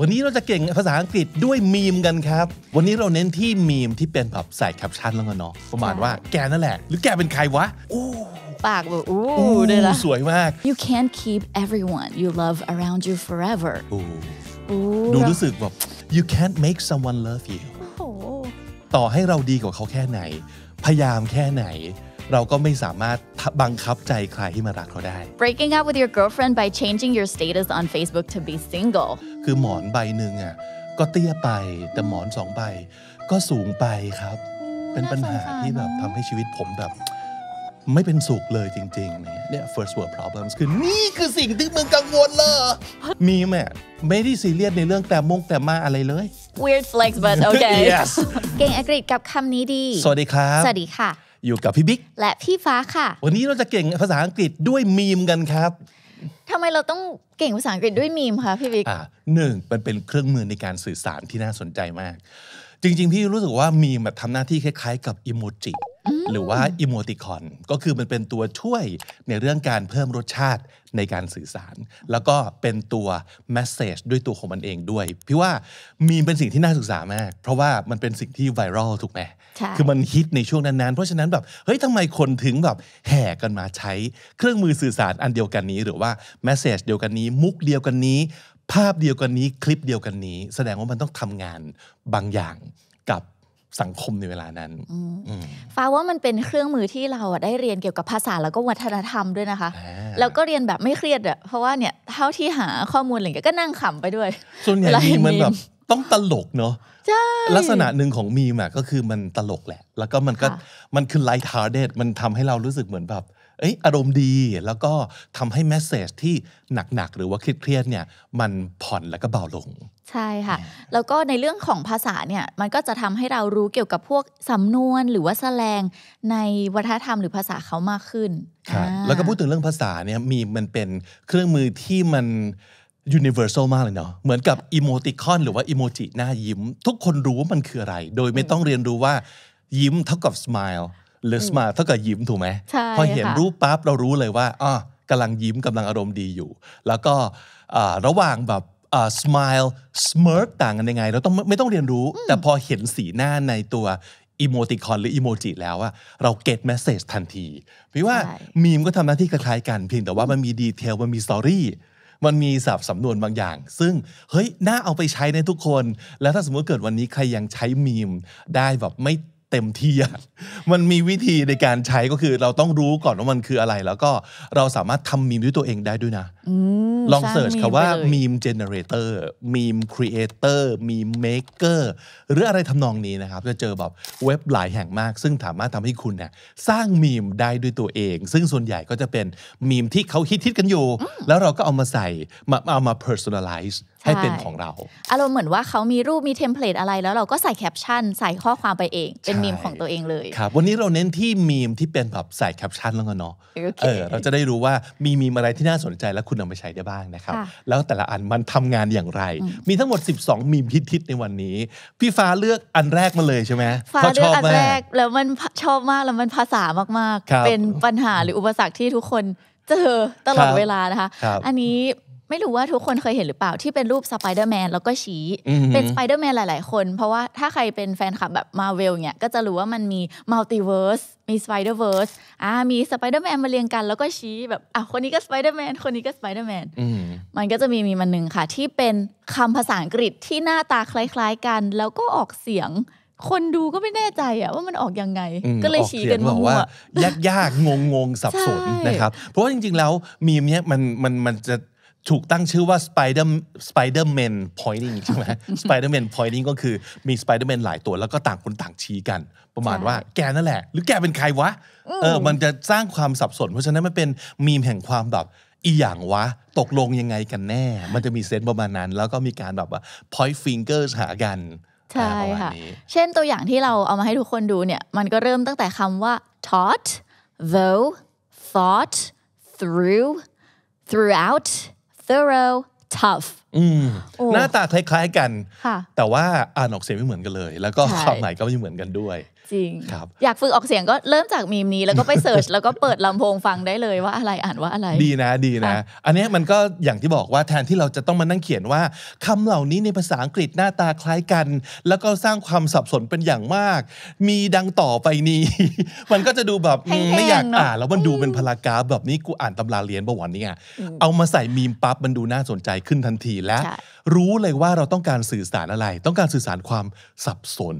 วันนี้เราจะเก่งภาษาอังกฤษด้วยมีมกันครับ วันนี้เราเน้นที่มีมที่เป็นแบบใส่แคปชั่นแล้วกันเนาะประมาณว่าแกนั่นแหละ หรือแกเป็นใครวะอ้ปากแบบอู้ดีละสวยมาก You can't keep everyone you love around you forever ดูรู้สึกแบบ You can't make someone love you ต่อให้เราดีกว่าเขาแค่ไหน พยายามแค่ไหนเราก็ไม่สามารถบังคับใจใครให้มารักเขาได้ breaking up with your girlfriend by changing your status on Facebook to be single คือหมอนใบหนึ่งอ่ะก็เตี้ยไปแต่หมอนสองใบ ก็สูงไปครับ เป็นปัญหาที่แบบทำให้ชีวิตผมแบบ ไม่เป็นสุขเลยจริงๆเนี่ย first world problems คือนี่คือสิ่งที่มึงกังวลเหรอ มีแม่ไม่ได้ซีเรียสในเรื่องแต่มงแต่มาอะไรเลย weird flex but okay เก่งอังกฤษกับคำนี้ดี สวัสดีครับ สวัสดีค่ะอยู่กับพี่บิ๊กและพี่ฟ้าค่ะ วันนี้เราจะเก่งภาษาอังกฤษด้วยมีมกันครับ ทำไมเราต้องเก่งภาษาอังกฤษด้วยมีมคะพี่บิ๊กอ่าหนึ่งมันเป็นเครื่องมือในการสื่อสารที่น่าสนใจมาก จริง ๆ พี่รู้สึกว่ามีมแบบทำหน้าที่คล้าย ๆกับอิโมจิหรือว่าอิโมติคอนก็คือมันเป็นตัวช่วยในเรื่องการเพิ่มรสชาติในการสื่อสาร แล้วก็เป็นตัวแมสเซจด้วยตัวของมันเองด้วยพี่ว่ามีเป็นสิ่งที่น่าศึกษามากเพราะว่ามันเป็นสิ่งที่ไวรัลถูกไหมคือมันฮิตในช่วงนั้นๆเพราะฉะนั้นแบบเฮ้ยทำไมคนถึงแบบแห่กันมาใช้เครื่องมือสื่อสารอันเดียวกันนี้หรือว่าแมสเซจเดียวกันนี้มุกเดียวกันนี้ภาพเดียวกันนี้คลิปเดียวกันนี้ แสดงว่ามันต้องทำงานบางอย่างกับสังคมในเวลานั้นฟ้าว่ามันเป็นเครื่องมือที่เราได้เรียนเกี่ยวกับภาษาแล้วก็วัฒนธรรมด้วยนะคะ แล้วก็เรียนแบบไม่เครียดอ่ะ เพราะว่าเนี่ย เท่าที่หาข้อมูลอะไรก็นั่งขำไปด้วย ส่วนใหญ่มีมันแบบ ต้องตลกเนาะลักษณะหนึ่งของมีมก็คือมันตลกแหละ แล้วก็มันก็มันคือไลท์ฮาร์เดมันทำให้เรารู้สึกเหมือนแบบอารมณ์ดีแล้วก็ทำให้แมสเซจที่หนักๆหรือว่าเครียดๆ เนี่ย มันผ่อนแล้วก็เบาลง ใช่ค่ะ แล้วก็ในเรื่องของภาษาเนี่ย มันก็จะทำให้เรารู้เกี่ยวกับพวก สำนวนหรือว่าแสลงในวัฒนธรรมหรือภาษาเขามากขึ้นครับแล้วก็พูดถึงเรื่องภาษาเนี่ยมีมันเป็นเครื่องมือที่มันยูนิเวอร์แซลมากเลยเนาะเหมือนกับอีโมติคอนหรือว่าอีโมจิหน้ายิ้ม ทุกคนรู้ว่ามันคืออะไร โดยไม่ต้องเรียนรู้ว่ายิ้มเท่ากับ smile ลิสมาเท่ากับยิ้มถูกไหมพอเห็นรูปปั๊บเรารู้เลยว่าอ๋อกำลังยิ้มกำลังอารมณ์ดีอยู่ แล้วก็ระหว่างแบบ smile smirk ต่างกันยังไง เราต้องไม่ต้องเรียนรู้ แต่พอเห็นสีหน้าในตัวอีโมติคอนหรืออีโมจิแล้วอะเราเก็ตแมสเซจทันทีพี่ว่ามีมก็ทำหน้าที่คล้ายๆกันเพียงแต่ว่ามันมีดีเทล มันมีสตอรี่ มันมีสับสำนวนบางอย่าง ซึ่งเฮ้ยน่าเอาไปใช้ในทุกคน แล้วถ้าสมมติเกิดวันนี้ใครยังใช้มีมได้แบบไม่เต็มที่มันมีวิธีในการใช้ก็คือเราต้องรู้ก่อนว่ามันคืออะไร แล้วก็เราสามารถทำมีมด้วยตัวเองได้ด้วยนะลองเสิร์ชคำว่ามีมเจเนเรเตอร์มีมครีเอเตอร์มีมเมคเกอร์หรืออะไรทำนองนี้นะครับ จะเจอแบบเว็บหลายแห่งมาก ซึ่งสามารถทำให้คุณเนี่ยสร้างมีมได้ด้วยตัวเอง ซึ่งส่วนใหญ่ก็จะเป็น มีมที่เขาฮิตๆกันอยู่ แล้วเราก็เอามาใส่มาเอามา personalize ให้เป็นของเรา อารมณ์เหมือนว่าเขามีรูปมีเทมเพลตอะไรแล้วเราก็ใส่แคปชั่น ใส่ข้อความไปเอง เป็นมีมของตัวเองเลย ครับ วันนี้เราเน้นที่มีมที่เป็นแบบใส่แคปชั่นแล้วกันเนาะเออ เราจะได้รู้ว่า มีมีมอะไรที่น่าสนใจ และคุณเอาไปใช้ได้บ้างนะครับ แล้วแต่ละอันมันทำงานอย่างไร มีทั้งหมด 12มีมพิิศในวันนี้ พี่ฟ้าเลือกอันแรกมาเลยใช่ไหมฟ้าเลือกอันแรกแล้วมันชอบมากแล้วมันภาษามากๆ เป็นปัญหาหรืออุปสรรคที่ทุกคนเจอตลอดเวลานะคะ อันนี้ไม่รู้ว่าทุกคนเคยเห็นหรือเปล่า ที่เป็นรูปสไปเดอร์แมนแล้วก็ชี้ เป็นสไปเดอร์แมนหลาย ๆ คน เพราะว่าถ้าใครเป็นแฟนคลับแบบมาเวลเนี่ยก็จะรู้ว่ามันมีมัลติเวิร์สมีสไปเดอร์เวิร์สอ่า มีสไปเดอร์แมนมาเรียงกัน แล้วก็ชี้แบบอ่ะคนนี้ก็สไปเดอร์แมนคนนี้ก็สไปเดอร์แมนมันก็จะมีมี มันหนึ่งค่ะ ที่เป็นคำภาษาอังกฤษที่หน้าตาคล้าย ๆ กัน แล้วก็ออกเสียง คนดูก็ไม่แน่ใจอะว่ามันออกยังไง ก็เลยชี้กันบอกว่ายากๆงงๆสับสนนะครับเพราะว่าจริง ๆ แล้วมีมเนี้ยมันมันมันจะถูกตั้งชื่อว่า Spider Spider-Man pointing ใช่ไหม Spider-Man pointing ก็คือมี Spider-Man หลายตัว แล้วก็ต่างคนต่างชี้กัน ประมาณว่าแกนั่นแหละ หรือแกเป็นใครวะเออมันจะสร้างความสับสน เพราะฉะนั้นมันเป็นมีมแห่งความแบบอีอย่างวะตกลงยังไงกันแน่ มันจะมีเซนประมาณนั้นแล้วก็มีการแบบว่า point fingers หากันใช่ค่ะเช่นตัวอย่างที่เราเอามาให้ทุกคนดูเนี่ยมันก็เริ่มตั้งแต่คำว่า taught though thought through throughout thorough tough หน้าตาคล้ายๆกันแต่ว่าอ่านออกเสียงไม่เหมือนกันเลย แล้วก็ความหมายก็ไม่เหมือนกันด้วยจริงอยากฝึกออกเสียงก็เริ่มจากมีมนี้แล้วก็ไปเสิร์ชแล้วก็เปิดลำโพงฟังได้เลยว่าอะไรอ่านว่าอะไร ดีนะดีนะ อันนี้มันก็อย่างที่บอกว่าแทนที่เราจะต้องมานั่งเขียนว่า คำเหล่านี้ในภาษาอังกฤษหน้าตาคล้ายกัน แล้วก็สร้างความสับสนเป็นอย่างมาก มีดังต่อไปนี้ มันก็จะดูแบบไม่อยากอ่านแล้วมันดูเป็นพารากาแบบนี้กูอ่านตำราเรียนประวัติเนี่ย เอามาใส่มีมปั๊บมันดูน่าสนใจขึ้นทันทีและ รู้เลยว่าเราต้องการสื่อสารอะไร ต้องการสื่อสารความสับสน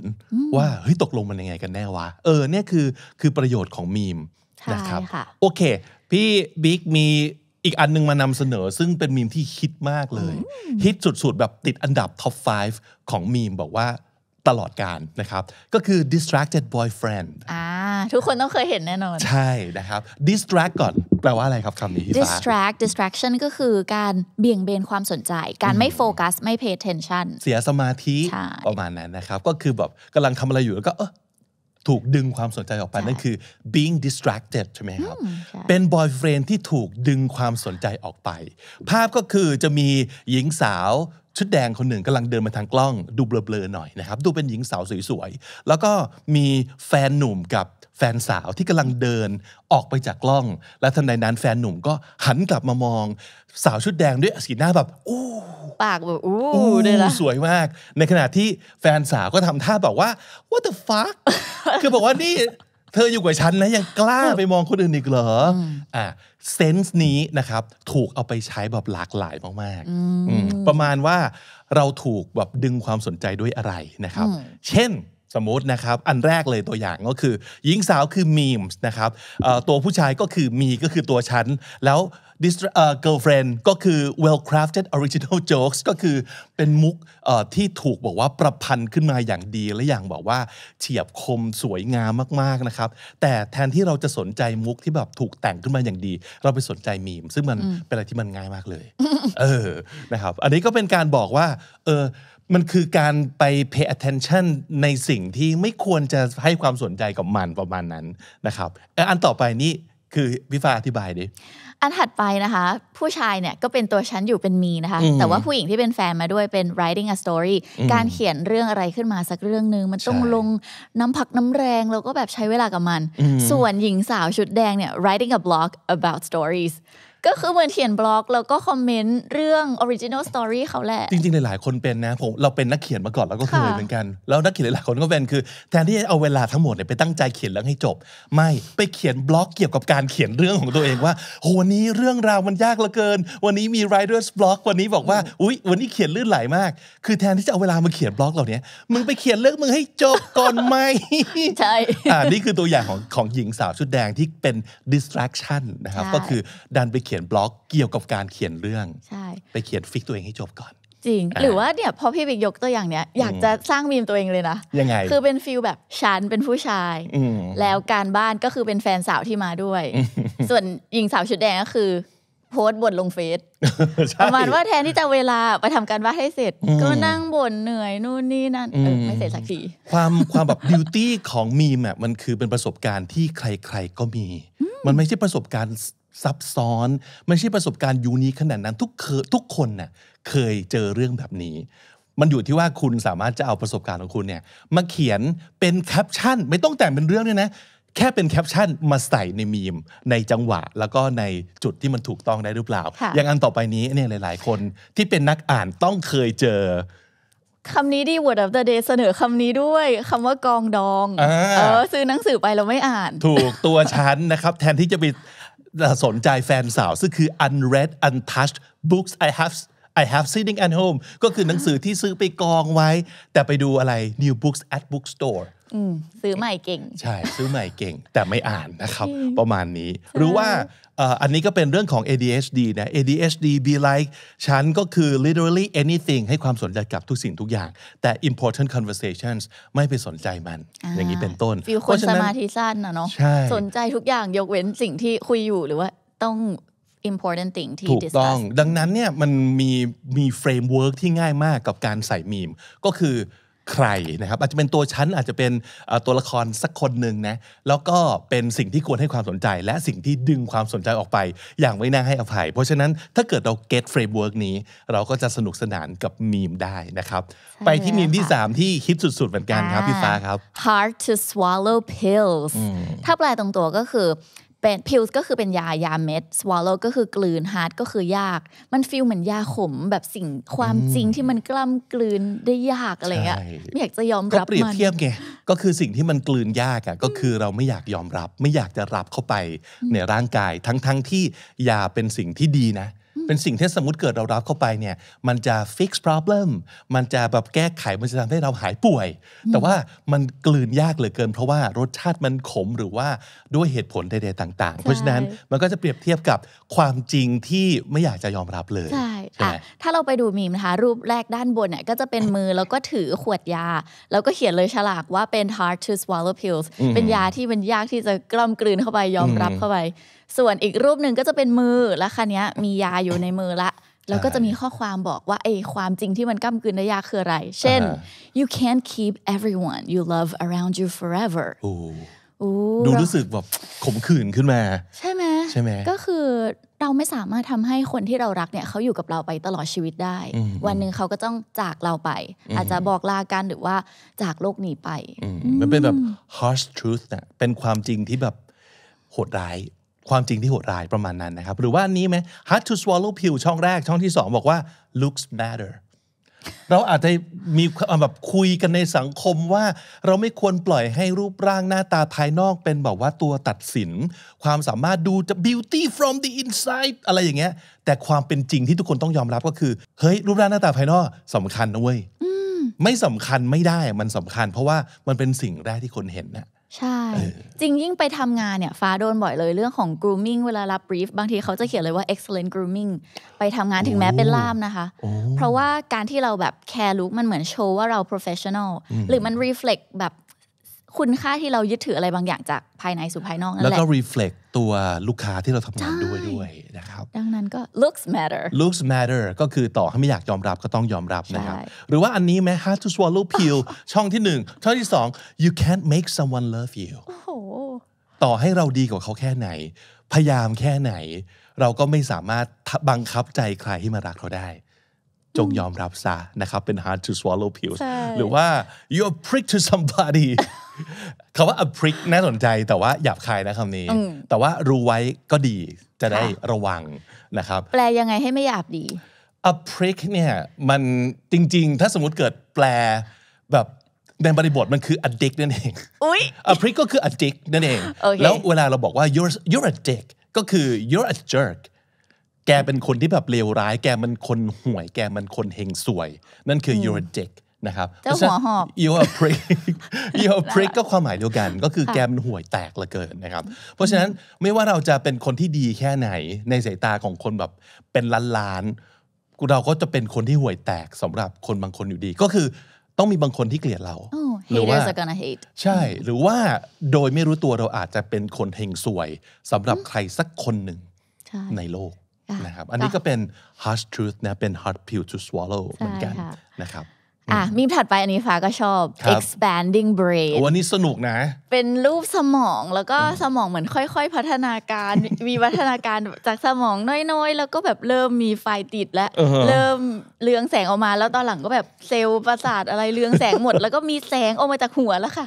ว่าเฮ้ยตกลงมันยังไงกันแน่วะเออเนี่ยคือคือประโยชน์ของมีมนะครับโอเค พี่บิ๊กมีอีกอันนึงมานำเสนอซึ่งเป็นมีมที่ฮิตมากเลย ฮิตสุดๆ แบบติดอันดับท็อป5ของมีม บอกว่าตลอดการนะครับ ก็คือ distracted boyfriend อ่า ทุกคนต้องเคยเห็นแน่นอน ใช่นะครับ distract ก่อนแปลว่าอะไรครับคำนี้ distract distraction ก็คือการเบี่ยงเบนความสนใจ การไม่โฟกัสไม่ pay attention เสียสมาธิประมาณนั้นนะครับก็คือแบบกำลังทำอะไรอยู่แล้วก็เออถูกดึงความสนใจออกไปนั่นคือ being distracted ใช่ไหมครับ เป็นบอยเฟรนที่ถูกดึงความสนใจออกไป ภาพก็คือจะมีหญิงสาวชุดแดงคนหนึ่งกำลังเดินมาทางกล้องดูเบลอๆหน่อยนะครับ ดูเป็นหญิงสาวสวยๆ แล้วก็มีแฟนหนุ่มกับแฟนสาวที่กำลังเดินออกไปจากกล้อง และทันใดนั้นแฟนหนุ่มก็หันกลับมามองสาวชุดแดงด้วยสีหน้าแบบอู้ปากแบบอู้ด้ยละสวยมาก ในขณะที่แฟนสาวก็ทำท่าบอกว่า what the fuck คือบอกว่านี่ เธออยู่กับฉันนะยังกล้าไปมองคนอื่นอีกเหรอ อ่าเซนส์นี้นะครับถูกเอาไปใช้แบบหลากหลายมากๆประมาณว่าเราถูกแบบดึงความสนใจด้วยอะไรนะครับ เช่นสมมตินะครับอันแรกเลยตัวอย่างก็คือหญิงสาวคือมีมส์นะครับตัวผู้ชายก็คือมีก็คือตัวฉันแล้ว girlfriend ก็คือ well crafted original jokes ก็คือเป็นมุกที่ถูกบอกว่าประพันธ์ขึ้นมาอย่างดีและอย่างบอกว่าเฉียบคมสวยงามมากๆนะครับแต่แทนที่เราจะสนใจมุกที่แบบถูกแต่งขึ้นมาอย่างดีเราไปสนใจมีมซึ่งมันเป็นอะไรที่มันง่ายมากเลยเออนะครับอันนี้ก็เป็นการบอกว่าเออมันคือการไป pay attention ในสิ่งที่ไม่ควรจะให้ความสนใจกับมันประมาณนั้นนะครับอันต่อไปนี่คือพี่ฟ้าอธิบายดิ อันถัดไปนะคะ ผู้ชายเนี่ย ก็เป็นตัวฉันอยู่เป็นมีนะคะ แต่ว่าผู้หญิงที่เป็นแฟนมาด้วยเป็น writing a story การเขียนเรื่องอะไรขึ้นมาสักเรื่องหนึ่งมันต้องลงน้ำพักน้ำแรงแล้วก็แบบใช้เวลากับมัน ส่วนหญิงสาวชุดแดงเนี่ย writing a blog about stories ก็คือเหมือนเขียนบล็อกแล้วก็คอมเมนต์เรื่อง original story เขาแหละจริงๆหลายๆคนเป็นนะผมเราเป็นนักเขียนมาก่อนเราก็เคยเหมือนกันแล้วนักเขียนหลายๆคนก็เป็นคือแทนที่จะเอาเวลาทั้งหมดเนี่ยไปตั้งใจเขียนเรื่องให้จบ ไม่ไปเขียนบล็อกเกี่ยวกับการเขียนเรื่องของตัวเองว่าโหวันนี้เรื่องราวมันยากเหลือเกิน วันนี้มี writers block วันนี้บอกว่าอุ๊ยวันนี้เขียนลื่นไหลมาก คือแทนที่จะเอาเวลามาเขียนบล็อกเหล่านี้มึงไปเขียนเรื่องมึงให้จบก่อนไหมใช่อ่านี่คือตัวอย่างของของหญิงสาวชุดแดงที่เป็น distraction นะครับก็คือดันไปเขียนบล็อกเกี่ยวกับการเขียนเรื่อง ใช่ ไปเขียนฟิกตัวเองให้จบก่อน จริง หรือว่าเนี่ยพอพี่บิ๊กยกตัวอย่างเนี้ยอยากจะสร้างมีมตัวเองเลยนะ ยังไง คือเป็นฟิลแบบ ฉันเป็นผู้ชาย แล้วการบ้านก็คือเป็นแฟนสาวที่มาด้วย ส่วนหญิงสาวชุดแดงก็คือโพสต์บ่นลงเฟซ ประมาณว่าแทนที่จะเวลาไปทำการบ้านให้เสร็จ ก็นั่งบ่นเหนื่อยนู่นนี่นั่นไม่เสร็จสักทีความความแบบบิวตี้ของมีมอ่ะมันคือเป็นประสบการณ์ที่ใครๆก็มี มันไม่ใช่ประสบการณ์ซับซ้อนไม่ใช่ประสบการณ์ยูนีขนาดนั้นทุกเคทุกคนนะ่ะเคยเจอเรื่องแบบนี้ มันอยู่ที่ว่าคุณสามารถจะเอาประสบการณ์ของคุณเนี่ย มาเขียนเป็นแคปชั่น ไม่ต้องแต่งเป็นเรื่องด้วยนะแค่เป็นแคปชั่น มาใส่ในมีมในจังหวะแล้วก็ในจุดที่มันถูกต้องได้หรือเปล่าอย่างอันต่อไปนี้เนี่ยหลาย ๆ คน ที่เป็นนักอ่านต้องเคยเจอคำนี้ดี Word of the Day เสนอคำนี้ด้วยคำว่ากองดองเออซื้อหนังสือไปเราไม่อ่าน ถูกตัวฉันนะครับแทนที่จะไปสนใจแฟนสาว ซึ่งคือ unread untouched books I have I have sitting at home ก็คือหนังสือที่ซื้อไปกองไว้ แต่ไปดูอะไร new books at bookstore ซื้อใหม่เก่ง ใช่ ซื้อใหม่เก่ง แต่ไม่อ่านนะครับ ประมาณนี้ หรือว่าอันนี้ก็เป็นเรื่องของ ADHD นะ ADHD be like ฉันก็คือ literally anything ให้ความสนใจกับทุกสิ่งทุกอย่าง แต่ important conversations ไม่ไปสนใจมัน อย่างนี้เป็นต้นฟิลคนสมาธิสั้นนะเนาะสนใจทุกอย่างยกเว้นสิ่งที่คุยอยู่หรือว่าต้อง important thing ที่ถูกต้องดังนั้นเนี่ยมันมีมีเฟรมเวิร์กที่ง่ายมากกับการใส่มีมก็คือใครนะครับ อาจจะเป็นตัวชั้นอาจจะเป็นตัวละครสักคนหนึ่งนะแล้วก็เป็นสิ่งที่ควรให้ความสนใจ และสิ่งที่ดึงความสนใจออกไป อย่างไม่น่าให้อภัย เพราะฉะนั้นถ้าเกิดเราเก็ตเฟรมเวิร์กนี้ เราก็จะสนุกสนานกับมีมได้นะครับไปที่มีมที่3 ที่ฮิตสุด ๆเหมือนกันครับพี่ฟ้าครับ hard to swallow pills ถ้าแปลตรงตัวก็คือเป็นพิลส์ก็คือเป็นยายาเม็ดสวอลโลก็คือกลืนฮาร์ดก็คือยาก มันฟีลเหมือนยาขม แบบสิ่งความจริงที่มันกล้ำกลืนได้ยาก อะไรเงี้ยไม่อยากจะยอมรับมันก็เปรียบเทียบไงก็คือสิ่งที่มันกลืนยากอ่ะก็คือเราไม่อยากยอมรับ ไม่อยากจะรับเข้าไปในร่างกายทั้งๆที่ยาเป็นสิ่งที่ดีนะเป็นสิ่งที่สมมติเกิดเรารับเข้าไปเนี่ย มันจะ fix problem มันจะแบบแก้ไข มันจะทำให้เราหายป่วย แต่ว่ามันกลืนยากเหลือเกินเพราะว่ารสชาติมันขมหรือว่าด้วยเหตุผลใด ๆ ต่าง ๆ เพราะฉะนั้นมันก็จะเปรียบเทียบกับความจริงที่ไม่อยากจะยอมรับเลยใช่ถ้าเราไปดูมีมนะคะ รูปแรกด้านบนเนี่ยก็จะเป็นมือแล้วก็ถือขวดยาแล้วก็เขียนเลยฉลากว่าเป็น hard to swallow pills เป็นยาที่มันยากที่จะกล่อมกลืนเข้าไปยอมรับเข้าไปส่วนอีกรูปหนึ่งก็จะเป็นมือแล้วคันนี้มียาอยู่ในมือละ แล้วก็จะมีข้อความบอกว่าไอ้ความจริงที่มันก้ากึนในยาคืออะไร เช่น you can't keep everyone you love around you forever ดูรู้สึกแบบขมขื่นขึ้นมา ใช่ไหมใช่ไหมก็คือเราไม่สามารถทำให้คนที่เรารักเนี่ยเขาอยู่กับเราไปตลอดชีวิตได้ วันหนึ่งเขาก็ต้องจากเราไป อาจจะบอกลากันหรือว่าจากโลกนี้ไปมันเป็นแบบ harsh truth เนี่ยเป็นความจริงที่แบบโหดร้ายความจริงที่โหดร้ายประมาณนั้นนะครับ หรือว่านี้ไหม hard to swallow pill ช่องแรกช่องที่2บอกว่า looks matter เราอาจจะมีแบบคุยกันในสังคมว่า เราไม่ควรปล่อยให้รูปร่างหน้าตาภายนอกเป็นแบบว่าตัวตัดสิน ความสามารถดูจะ beauty from the inside อะไรอย่างเงี้ย แต่ความเป็นจริงที่ทุกคนต้องยอมรับก็คือเฮ้ยรูปร่างหน้าตาภายนอกสำคัญนะเว้ยไม่สำคัญไม่ได้มันสำคัญ เพราะว่ามันเป็นสิ่งแรกที่คนเห็นนะใช่ จริงยิ่งไปทำงานเนี่ย ฟ้าโดนบ่อยเลยเรื่องของ grooming เวลารับ brief บางทีเขาจะเขียนเลยว่า excellent grooming ไปทำงานถึงแม้เป็นล่ามนะคะ เพราะว่าการที่เราแบบแคร์ลุกมันเหมือนโชว์ว่าเรา professional หรือมัน reflect แบบคุณค่าที่เรายึดถืออะไรบางอย่างจากภายในสู่ภายนอกนั่นแหละแล้วก็ reflect ตัวลูกค้าที่เราทำงานด้วยด้วยนะครับดังนั้นก็ looks matter looks matter ก็คือต่อให้ไม่อยากยอมรับก็ต้องยอมรับนะครับหรือว่าอันนี้ไหม how to swallow pill ช่องที่หนึ่งช่องที่สอง you can't make someone love you ต่อให้เราดีกว่าเขาแค่ไหน พยายามแค่ไหน เราก็ไม่สามารถบังคับใจใครให้มารักเราได้จงยอมรับซะนะครับเป็น hard to swallow pills หรือว่า you're prick to somebody คำว่า a prick น่าสนใจแต่ว่าหยาบคายนะคำนี้แต่ว่ารู้ไว้ก็ดี จะได้ระวังนะครับแปลยังไงให้ไม่หยาบดี a prick เนี่ยมันจริง ๆถ้าสมมติเกิดแปลแบบในบริบทมันคือ a dick นั่นเองอุ้ย a prick ก็คือ a dick นั่นเองแล้วเวลาเราบอกว่า you're you're a dick ก็คือ you're a jerk แกเป็นคนที่แบบเลวร้าย แกมันคนห่วย แกมันคนเฮงสวย นั่นคือ you're a dick นะครับเจ้าหัวหอบ you're a prick you're a prick ก็ความหมายเดียวกัน ก็คือแกมันห่วยแตกละเกินนะครับ เพราะฉะนั้นไม่ว่าเราจะเป็นคนที่ดีแค่ไหน ในสายตาของคนแบบเป็นล้านๆเราก็จะเป็นคนที่ห่วยแตก สำหรับคนบางคนอยู่ดี ก็คือต้องมีบางคนที่เกลียดเราหรือว่าใช่ หรือว่าโดยไม่รู้ตัวเราอาจจะเป็นคนเฮงสวยสำหรับใครสักคนหนึ่งในโลกนะครับอันนี้ก็เป็น harsh truth นะเป็น hard pill to swallow เหมือนกันนะครับอ่ะมีถัดไปอันนี้ฟ้าก็ชอบ expanding brain วันนี้สนุกนะเป็นรูปสมองแล้วก็สมองเหมือนค่อย ๆ พัฒนาการมีวัฒนาการจากสมองน้อยๆแล้วก็แบบเริ่มมีไฟติดแล้วเริ่มเรืองแสงออกมา แล้วตอนหลังก็แบบเซลล์ประสาทอะไรเรืองแสงหมด แล้วก็มีแสงออกมาจากหัวแล้วค่ะ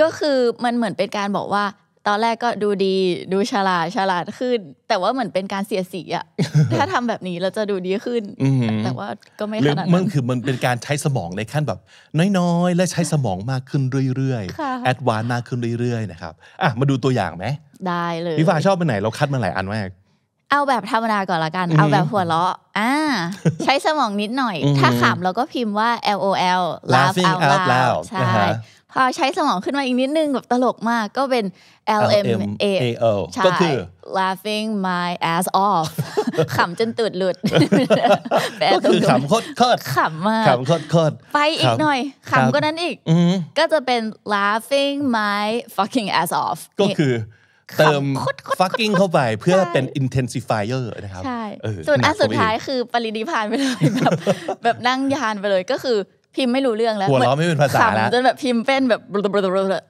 ก็คือมันเหมือนเป็นการบอกว่าตอนแรกก็ดูดีดูฉลาดฉลาดขึ้น แต่ว่าเหมือนเป็นการเสียสีอะถ้าทำแบบนี้เราจะดูดีขึ้นแต่ว่าก็ไม่ขนาดนั้นมันคือมันเป็นการใช้สมองในขั้นแบบน้อยๆ และใช้สมองมากขึ้นเรื่อยๆแอดวานมากขึ้นเรื่อยๆนะครับอ่ะมาดูตัวอย่างไหมได้เลยพี่ฟ้าชอบไปไหนเราคัดมาหลายอันมากเอาแบบธรรมดาก่อนละกันเอาแบบหัวเราะอ่าใช้สมองนิดหน่อย ถ้าขำเราก็พิมพ์ว่า lol laugh out loud ใช่ใช้สมองขึ้นมาอีกนิดนึงแบบตลกมากก็เป็น LMAO ก็คือ laughing my ass off ขำจนตุดหลุดก็คือขำโคตรดขำมากขำโคตรเคดไปอีกหน่อยขำก็นั้นอีกก็จะเป็น laughing my fucking ass off ก็คือเติม fucking เข้าไปเพื่อเป็น intensifier นะครับใช่ส่วนอันสุดท้ายคือปรินิพานไปเลยแบบแบบนั่งยานไปเลยก็คือพิมพ์ไม่รู้เรื่องแล้วหัวเราะไม่เป็นภาษาแล้วจนแบบพิมพ์เป็นแบบ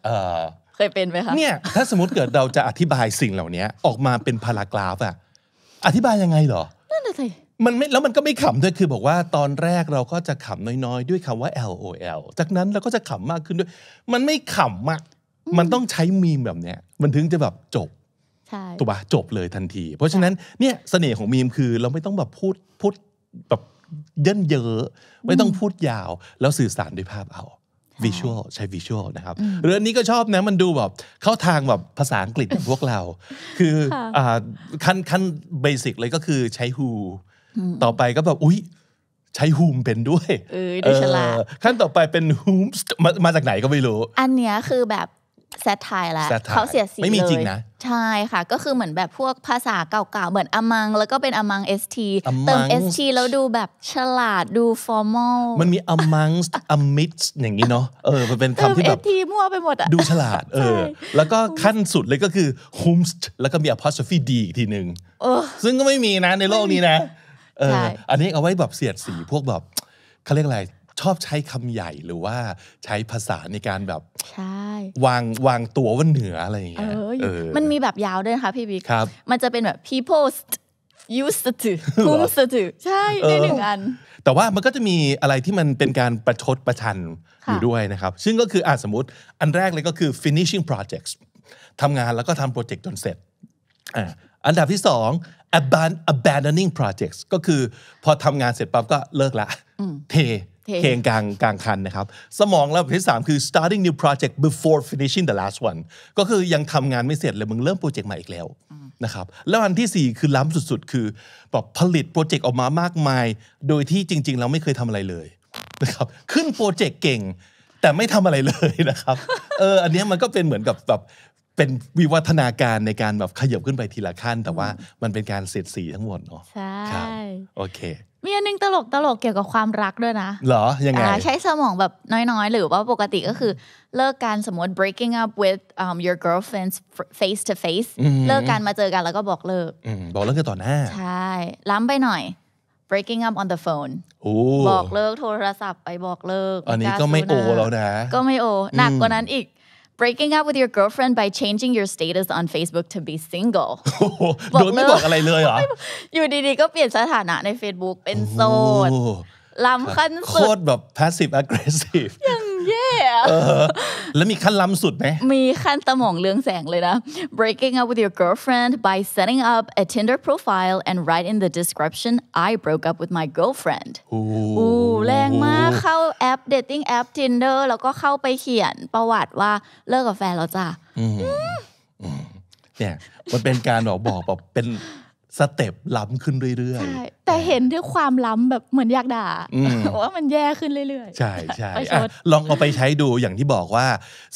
เออเคยเป็นไหมคะเนี่ยถ้าสมมติเกิดเราจะอธิบายสิ่งเหล่านี้ออกมาเป็นพารากราฟอะอธิบายยังไงหรอนั่นเลยสิมันไม่แล้วมันก็ไม่ขำด้วยคือบอกว่าตอนแรกเราก็จะขำน้อยๆ ด้วยคำว่า LOL จากนั้นเราก็จะขำมากขึ้นด้วยมันไม่ขำมากมันต้องใช้มีมแบบเนี้ยมันถึงจะแบบจบใช่ถูกปะจบเลยทันที เพราะฉะนั้นเนี่ยเสน่ห์ของมีมคือ เราไม่ต้องแบบพูดพูดแบบเยินเยอะไม่ต้องพูดยาวแล้วสื่อสารด้วยภาพเอาวิชวลใช้วิชวลนะครับเรื่องนี้ก็ชอบนะมันดูแบบ เข้าทางแบบภาษาอังกฤษพวกเรา คือขั้นขั้นเบสิกเลยก็คือใช้ฮูต่อไปก็แบบอุ๊ยใช้ฮูมเป็นด้วยเออดฉลาดขั้นต่อไปเป็นฮูมมาจากไหนก็ไม่รู้อันเนี้ยคือแบบแซทไทยแล้วเขาเสียสีไม่มีจริงนะใช่ค่ะ ก็คือเหมือนแบบพวกภาษาเก่าๆ เหมือนอมังแล้วก็เป็นอมังเอสทีเติมเอสทีแล้วดูแบบฉลาดดูฟอร์มอลมันมีอมังส์อมิดอย่างนี้เนาะเออมันเป็นคำที่แบบทีมั่วไปหมดอะดูฉลาดเออ แล้วก็ขั้นสุดเลยก็คือ h ม m s แล้วก็มี apostrophe d อีกทีหนึ่งซึ่งก็ไม่มีนะ ในโลกนี้นะเอออันนี้เอาไว้แบบเสียดสีพวกแบบเขาเรียกอะไรชอบใช้คำใหญ่หรือว่าใช้ภาษาในการแบบวางวางตัวว่าเหนืออะไรอย่างเงี้ยมันมีแบบยาวด้วยค่ะพี่บิ๊กมันจะเป็นแบบ people used to คุ้ม to ใช่ในหนึ่งอัน แต่ว่ามันก็จะมีอะไรที่มันเป็นการประชดประชันอยู่ด้วยนะครับ ซึ่งก็คืออ่าสมมติอันแรกเลยก็คือ finishing projects ทำงานแล้วก็ทำโปรเจกต์จนเสร็จอันดับที่สอง abandoning projects ก็คือพอทำงานเสร็จปั๊บก็เลิกละเทเพลงกลางกลางคันนะครับสมองระดับที่3คือ starting new project before finishing the last one ก็คือยังทำงานไม่เสร็จเลยมึงเริ่มโปรเจกต์ใหม่อีกแล้วนะครับแล้วอันที่ 4 คือล้ำสุด ๆ คือแบบผลิตโปรเจกต์ออกมามากมาย โดยที่จริง ๆ เราไม่เคยทำอะไรเลยนะครับขึ้นโปรเจกต์เก่งแต่ไม่ทำอะไรเลยนะครับเอออันนี้มันก็เป็นเหมือนกับแบบเป็นวิวัฒนาการในการแบบขยับขึ้นไปทีละขั้น แต่ว่ามันเป็นการเสร็จสีทั้งหมดเนาะใช่โอเคมีอันนึงตลกตลกเกี่ยวกับความรักด้วยนะเหรอยังไงใช้สมองแบบน้อยๆหรือว่าปกติก็คือเลิกการสมมติ breaking up with um, your girlfriend face to face เลิกการมาเจอกันแล้วก็บอกเลิกบอกเลิกกันต่อหน้าใช่ล้ำไปหน่อย breaking up on the phone บอกเลิกโทรศัพท์ไปบอกเลิก อันนี้ก็ไม่โอแล้วนะก็ไม่โอ หนักกว่านั้นอีก breaking up with your girlfriend by changing your status on Facebook to be single โดยไม่บอกอะไรเลยเหรออยู่ดีๆก็เปลี่ยนสถานะใน Facebook เป็นโสดล้ำขั้นสุดโคตรแบบ passive aggressive อย่าเย่แล้วมีขั้นล้ำสุดไหมมีขั้นตะหมองเรืองแสงเลยนะ breaking up with your girlfriend by setting up a Tinder profile and write in the description I broke up with my girlfriend โอู้แรงมากเข้าแอป dating แอป Tinder แล้วก็เข้าไปเขียนประวัติว่าเลิกกับแฟนแล้วจ้ะเนี่ยมันเป็นการบอกบอกแบบเป็นสเต็ปล้ำขึ้นเรื่อยๆ ใช่ แต่เห็นด้วยความล้ำแบบเหมือนอยากด่าว่ามันแย่ขึ้นเรื่อยๆ ใช่ใช่ลองเอาไปใช้ดูอย่างที่บอกว่า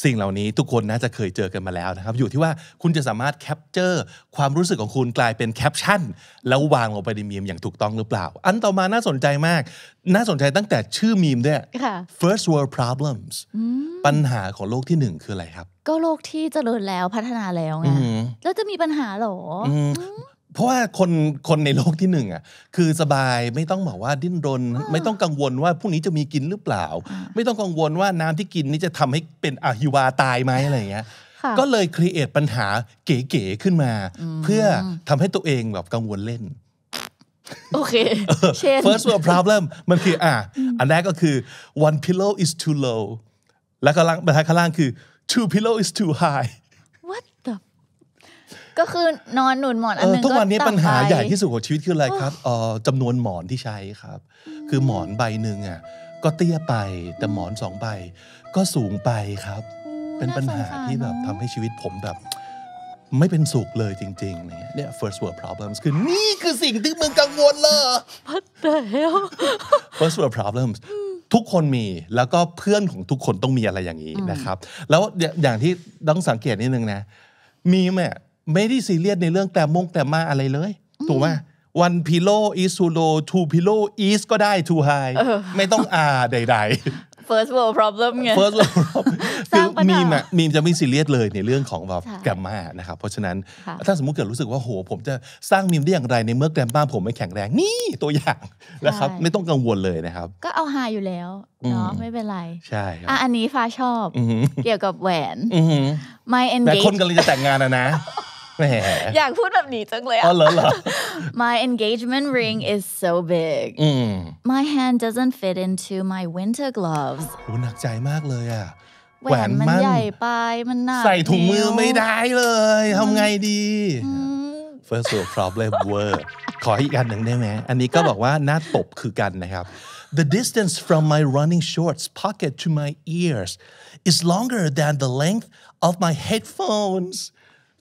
สิ่งเหล่านี้ทุกคนน่าจะเคยเจอกันมาแล้วนะครับอยู่ที่ว่าคุณจะสามารถแคปเจอร์ความรู้สึกของคุณกลายเป็นแคปชั่นแล้ววางลงไปในมีมอย่างถูกต้องหรือเปล่า อันต่อมาน่าสนใจมาก น่าสนใจตั้งแต่ชื่อมีมด้วย first world problems ปัญหาของโลกที่หนึ่งคืออะไรครับ ก็โลกที่เจริญแล้วพัฒนาแล้วไงแล้วจะมีปัญหาหรอเพราะว่าคนคนในโลกที่หนึ่งอ่ะคือสบายไม่ต้องบอกว่าดิ้นรน ไม่ต้องกังวลว่าพรุ่งนี้จะมีกินหรือเปล่า ไม่ต้องกังวลว่าน้ำที่กินนี่จะทำให้เป็นอหิวาตายไหมอะไรเงี้ยก็เลยครีเอทปัญหาเก๋ๆขึ้นมาเพื่อทำให้ตัวเองแบบกังวลเล่นโอเค first world problem มันคืออ่ะอันแรกก็คือ one pillow is too low แล้วก็ล่างบรรทัดข้างล่างคือ two pillow is too high ก็คือนอน หนุนหมอน อันนึงทุกวันนี้ปัญหาใหญ่ที่สุดของชีวิตคืออะไรครับ เออจำนวนหมอนที่ใช้ครับ คือหมอนใบหนึ่งอ่ะก็เตี้ยไปแต่หมอนสองใบ ก็สูงไปครับ เป็นปัญหาที่แบบทำให้ชีวิตผมแบบ ไม่เป็นสุขเลยจริงๆเนี่ยเนี่ย first world problems คือนี่คือสิ่งที่มึงกังวลเลยพัดเด h first world problems ทุกคนมีแล้วก็เพื่อนของทุกคนต้องมีอะไรอย่างนี้นะครับ แล้วอย่างที่ต้องสังเกตนิดนึงนะ มีแมไม่ได้ซีเรียสในเรื่องแต่มงแต่มาอะไรเลยถูกไหมวันพิโลอีสูโลทูพิโลอีสก็ได้ทูไฮไม่ต้องอาใดๆ first world problem ไง first world problem มีมมีจะไม่ซีเรียสเลยในเรื่องของแบบแกรมมานะครับเพราะฉะนั้นถ้าสมมติเกิดรู้สึกว่าโหผมจะสร้างมีมได้อย่างไร ในเมื่อแกรมมาผมไม่แข็งแรงนี่ตัวอย่างนะครับ ไม่ต้องกังวลเลยนะครับ ก็เอาไฮอยู่แล้วเนาะไม่เป็นไรใช่ครับอันนี้ฟ้าชอบเกี่ยวกับแหวน my engagement แต่คนกำลังจะแต่งงานนะนะแหมอยากพูดแบบนี้จังเลยอ๋อเหรอเหรอ My engagement ring is so big mm. My hand doesn't fit into my winter gloves โหหนักใจมากเลยอ่ะ แหวนมันใหญ่ไปมันหนักใส่ถุงมือไม่ได้เลยทำไงดี First world problem เวอร์ขออีกอันหนึ่งได้ไหมอันนี้ก็บอกว่าหน้าตบคือกันนะครับ The distance from my running shorts pocket to my ears is longer than the length of my headphones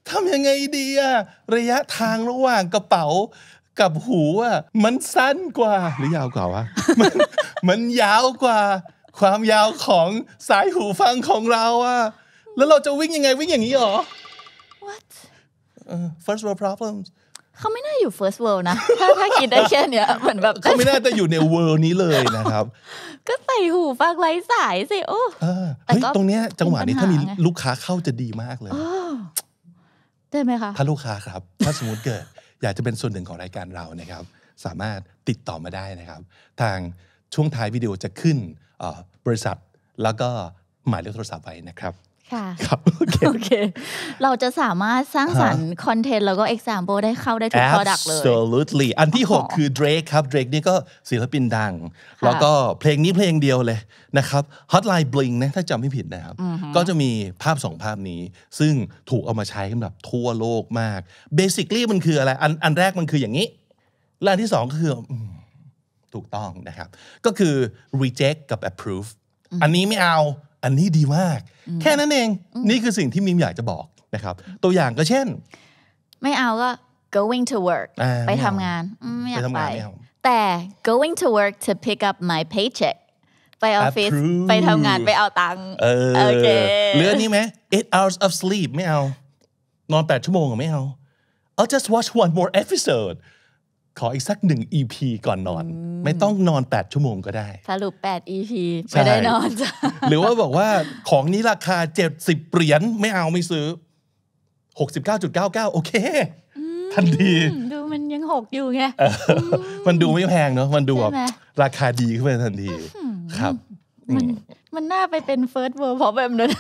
ทำยังไงดีอะระยะทางระหว่างกระเป๋ากับหูอะมันสั้นกว่า หรือยาวกว่าวะมัน มันยาวกว่าความยาวของสายหูฟังของเราอะแล้วเราจะวิ่งยังไงวิ่งอย่างนี้หรอ what uh, first world problems เขาไม่น่าอยู่ first world นะถ้าถ้าคิดได้แค่เนี้ยเหมือนแบบเขาไม่น่าจะอยู่ใน world นี้เลยนะครับ ก็ใส่หูฟังไร้สายสิโอ้เฮ้ยตรงเนี้ยจังหวะนี้ถ้ามีลูกค้าเข้าจะดีมากเลยได้ไหมคะถ้าลูกค้าครับถ้าสมมติเกิดอยากจะเป็นส่วนหนึ่งของรายการเรานะครับ สามารถติดต่อมาได้นะครับ ทางช่วงท้ายวิดีโอจะขึ้นบริษัท แล้วก็หมายเลขโทรศัพท์ไว้นะครับค่ะครับโอเคเราจะสามารถสร้างสรรค์คอนเทนต์แล้วก็ example ได้เข้าได้ทุก product เลย absolutely อันที่ 6 คือ Drake ครับ Drake นี่ก็ศิลปินดังแล้วก็เพลงนี้เพลงเดียวเลยนะครับ Hotline Bling นะถ้าจำไม่ผิดนะครับ ก็จะมีภาพสองภาพนี้ ซึ่งถูกเอามาใช้กันแบบทั่วโลกมาก basically มันคืออะไรอันอันแรกมันคืออย่างนี้แล้วอันที่สองก็คือถูกต้องนะครับก็คือ reject กับ approve อันนี้ไม่เอาอันนี้ดีมากแค่นั้นเองนี่คือสิ่งที่มิมอยากจะบอกนะครับ ตัวอย่างก็เช่น ไม่เอาก็ going to work ไปทำงานไม่อยากไปแต่ going to work to pick up my paycheck ไปออฟฟิศไปทำงานไปเอาตังค์โอเคเหลือนี้ไหม eight hours of sleep ไม่เอานอนแปดชั่วโมงไม่เอา I'll just watch one more episode ขออีกสักหนึ่ง EP ก่อนนอน ไม่ต้องนอน8ชั่วโมงก็ได้สรุป8 EP ไม่ได้นอนจ้ะหรือว่าบอกว่าของนี้ราคา 70เหรียญไม่เอาไม่ซื้อ 69.99 โอเค ทันที ดูมันยังหกอยู่ไงมันดูไม่แพงเนาะมันดูแบบราคาดีขึ้นไปทันที ครับมันมันน่าไปเป็นเฟิร์สเวิร์เพราะแบบนั้น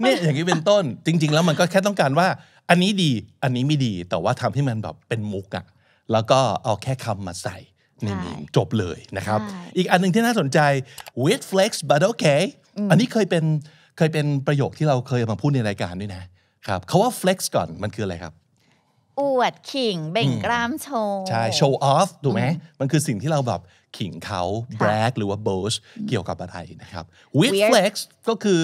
เนี่ยอย่างนี้เป็นต้นจริงๆ แล้วมันก็แค่ต้องการว่า อันนี้ดีอันนี้ไม่ดี แต่ว่าทำให้มันแบบเป็นมุกอะแล้วก็เอาแค่คำมาใส่ ในนีมจบเลยนะครับ อีกอันหนึ่งที่น่าสนใจ with flex but okay อันนี้เคยเป็น เคยเป็นประโยคที่เราเคยมาพูดในรายการด้วยนะ ครับเขาว่า flex ก่อนมันคืออะไรครับ อวดขิงเบ่งกล้ามโชว์ ใช่ show off ถูกไหมมันคือสิ่งที่เราแบบ ขิงเขา brag หรือว่า boast เกี่ยวกับอะไรนะครับ with flex ก็คือ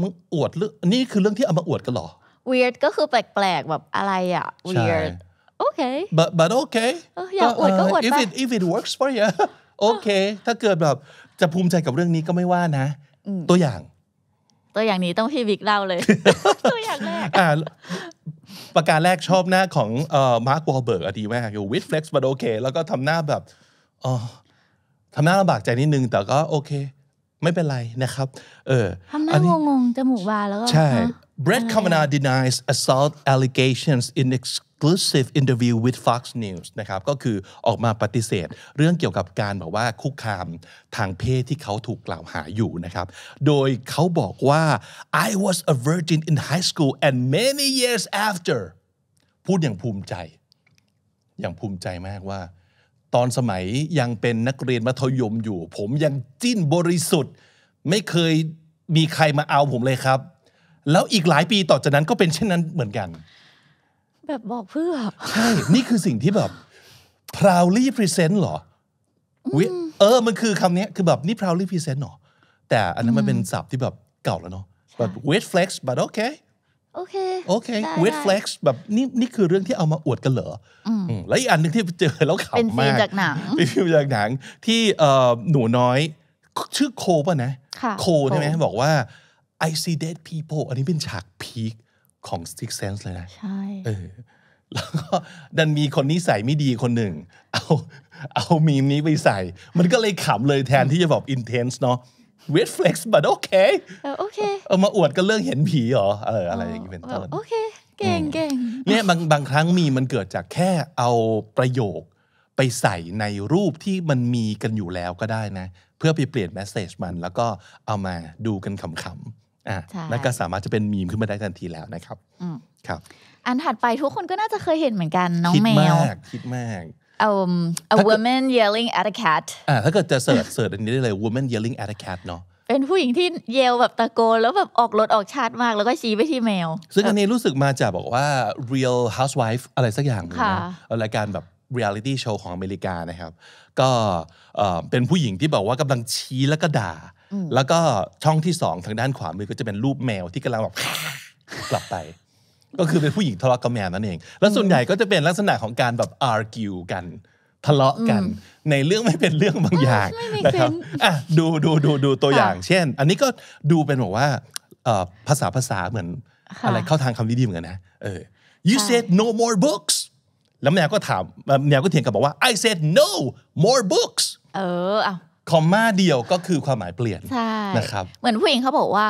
มึงอวดเรื่องนี่คือเรื่องที่เอามาอวดกันหรอ weird ก็คือแปลกๆแบบอะไรอะ weird okay but but okay อยากอวดก็อวด if it if it works for you okay ถ้าเกิดแบบจะภูมิใจกับเรื่องนี้ก็ไม่ว่านะตัวอย่าง ตัวอย่างนี้ต้องพี่วิกเล่าเลย ตัวอย่างแรกประการแรกชอบหน้าของมาร์ค วอลเบิร์กอดีมากอยู่วิดเฟล็กซ์บัตโอเคแล้วก็ทำหน้าแบบทำหน้าลำบากใจนิดนึง แต่ก็โอเค ไม่เป็นไรนะครับ เออทำหน้างงๆจมูกบานแล้วก็ใช่ Brett Kavanaugh denies assault allegations in exclusive interview with Fox News นะครับ ก็คือออกมาปฏิเสธ เรื่องเกี่ยวกับการบอกว่าคุกคามทางเพศที่เขาถูกกล่าวหาอยู่นะครับ โดยเขาบอกว่า I was a virgin in high school and many years after พูดอย่างภูมิใจ อย่างภูมิใจมากว่า ตอนสมัยยังเป็นนักเรียนมัธยมอยู่ ผมยังจิ้นบริสุทธิ์ ไม่เคยมีใครมาเอาผมเลยครับแล้วอีกหลายปีต่อจากนั้นก็เป็นเช่นนั้นเหมือนกัน แบบบอกเพื่อใช่นี่คือสิ่งที่แบบ proudly present หรอเออมันคือคำนี้คือแบบนี่ proudly present หรอแต่อันนั้นมันเป็นศัพท์ที่แบบเก่าแล้วเนาะแบบ wait flex but okay โอเคโอเคเวทเฟล็กซ์แบบนี่นี่คือเรื่องที่เอามาอวดกันเหรอแล้วอีกอันหนึ่งที่เจอแล้วขำมากเป็นฟิล์มจากหนังเป็นฟิล์มจากหนังที่หนูน้อย ชื่อโคป่ะนะ โคใช่ไหมบอกว่า I see dead people อันนี้เป็นฉากพีคของ Six Sense เลยนะใช่เออแล้วก็ดันมีคนนี้ใส่ไม่ดีคนหนึ่งเอาเอามีมนี้ไปใส่มันก็เลยขำเลยแทนที่จะบอก intense เนาะ red flex but okay โอเคเอามาอวดกันเรื่องเห็นผีเหรอเอออะไรอย่างนี้เป็นต้นโอเคเก่งเก่งเนี่ยบางบางครั้งมีมันเกิดจากแค่เอาประโยคไปใส่ในรูปที่มันมีกันอยู่แล้วก็ได้นะ เพื่อไปเปลี่ยนแมสเซจมันแล้วก็เอามาดูกันขำๆอ่านั่นก็สามารถจะเป็นมีมขึ้นมาได้ทันทีแล้วนะครับครับ อันถัดไปทุกคนก็น่าจะเคยเห็นเหมือนกันน้องแมวคิดมาก คิดมาก um, a woman yelling at a cat อ่าถ้าเกิดจะเสิร์ชเสิร์ชอันนี้ได้เลย woman yelling at a cat เนาะเป็นผู้หญิงที่เยลแบบตะโกน แล้วแบบออกรถออกชาติมากแล้วก็ชี้ไปที่แมว ซึ่งอันนี้รู้สึกมาจากบอกว่า real housewife อะไรสักอย่างนะรายการแบบ reality show ของอเมริกานะครับ ก็เป็นผู้หญิงที่บอกว่ากำลังชี้แล้วก็ด่าแล้วก็ช่องที่สองทางด้านขวามือก็จะเป็นรูปแมวที่กำลังแบบกลับไปก็คือเป็นผู้หญิงทะเลาะกับแมวนั่นเอง แล้วส่วนใหญ่ก็จะเป็นลักษณะของการแบบ argue กันทะเลาะกัน ในเรื่องไม่เป็นเรื่องบางอย่างนะครับอ่ะดูดูดูดูตัวอย่างเช่น อันนี้ก็ดูเป็นบอกว่าภาษาภาษาเหมือนอะไรเข้าทางคำดีๆเหมือนกันนะเออ you said no more books แล้วแมวก็ถามแมวก็เถียงกับบอกว่า I said no more books เออคอมมาเดียวก็คือความหมายเปลี่ยนนะครับ เหมือนผู้หญิงเขาบอกว่า